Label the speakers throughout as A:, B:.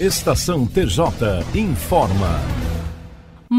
A: Estação TJ informa.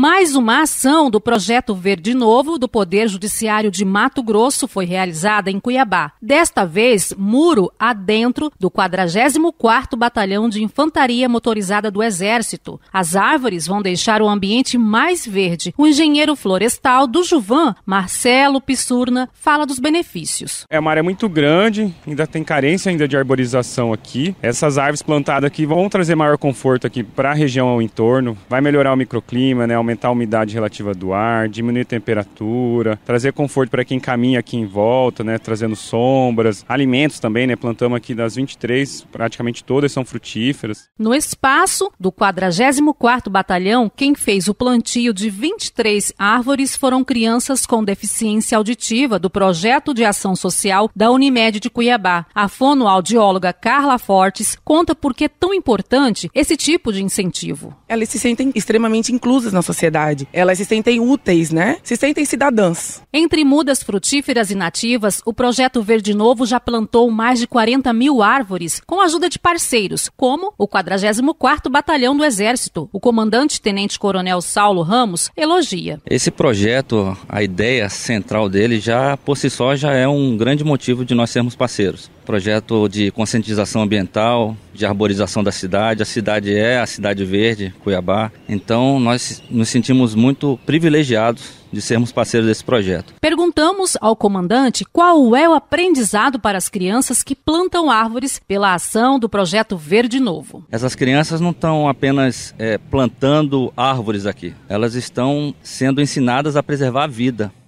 B: Mais uma ação do projeto Verde Novo do Poder Judiciário de Mato Grosso foi realizada em Cuiabá. Desta vez, muro adentro do 44º Batalhão de Infantaria Motorizada do Exército. As árvores vão deixar o ambiente mais verde. O engenheiro florestal do Juvan, Marcelo Pissurna, fala dos benefícios.
C: É uma área é muito grande, ainda tem carência ainda de arborização aqui. Essas árvores plantadas aqui vão trazer maior conforto aqui para a região ao entorno, vai melhorar o microclima, né? aumentar a umidade relativa do ar, diminuir a temperatura, trazer conforto para quem caminha aqui em volta, né, trazendo sombras, alimentos também, né, plantamos aqui das 23, praticamente todas são frutíferas.
A: No
B: espaço do 44º Batalhão, quem fez o plantio de 23 árvores foram crianças com deficiência auditiva do projeto de ação social da Unimed de Cuiabá. A fonoaudióloga Carla Fortes conta por que é tão importante esse tipo de incentivo.
A: Elas se sentem extremamente inclusas na sociedade sociedade. Elas se sentem úteis, né? Se sentem cidadãs.
B: Entre mudas frutíferas e nativas, o projeto Verde Novo já plantou mais de 40 mil árvores com a ajuda de parceiros, como o 44º Batalhão do Exército. O comandante Tenente Coronel Saulo Ramos elogia.
D: Esse projeto, a ideia central dele já por si só já é um grande motivo de nós sermos parceiros projeto de conscientização ambiental, de arborização da cidade. A cidade é a cidade verde, Cuiabá. Então nós nos sentimos muito privilegiados de sermos parceiros desse projeto.
B: Perguntamos ao comandante qual é o aprendizado para as crianças que plantam árvores pela ação do projeto Verde Novo.
D: Essas crianças não estão apenas é, plantando árvores aqui, elas estão sendo ensinadas a preservar a vida